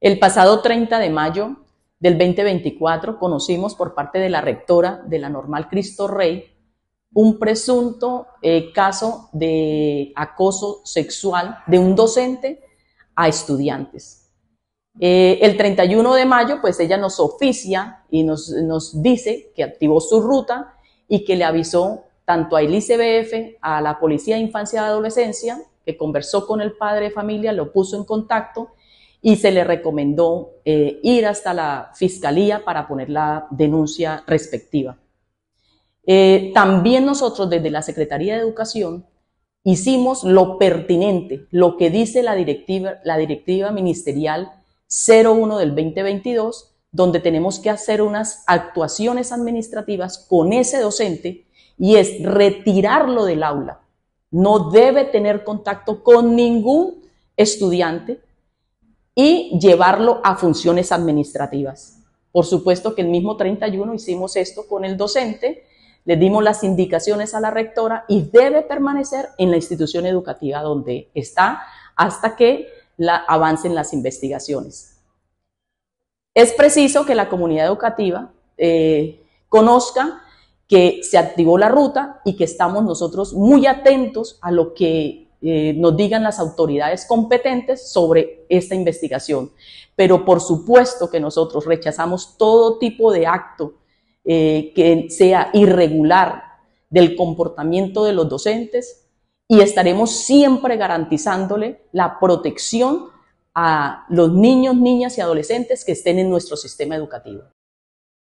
El pasado 30 de mayo del 2024 conocimos por parte de la rectora de la normal Cristo Rey un presunto eh, caso de acoso sexual de un docente a estudiantes. Eh, el 31 de mayo, pues ella nos oficia y nos, nos dice que activó su ruta y que le avisó tanto a el BF a la Policía de Infancia y Adolescencia, que conversó con el padre de familia, lo puso en contacto y se le recomendó eh, ir hasta la fiscalía para poner la denuncia respectiva. Eh, también nosotros desde la Secretaría de Educación hicimos lo pertinente, lo que dice la directiva, la directiva ministerial 01 del 2022, donde tenemos que hacer unas actuaciones administrativas con ese docente y es retirarlo del aula. No debe tener contacto con ningún estudiante y llevarlo a funciones administrativas. Por supuesto que el mismo 31 hicimos esto con el docente, le dimos las indicaciones a la rectora y debe permanecer en la institución educativa donde está hasta que avancen las investigaciones. Es preciso que la comunidad educativa eh, conozca que se activó la ruta y que estamos nosotros muy atentos a lo que eh, nos digan las autoridades competentes sobre esta investigación. Pero por supuesto que nosotros rechazamos todo tipo de acto eh, que sea irregular del comportamiento de los docentes y estaremos siempre garantizándole la protección a los niños, niñas y adolescentes que estén en nuestro sistema educativo.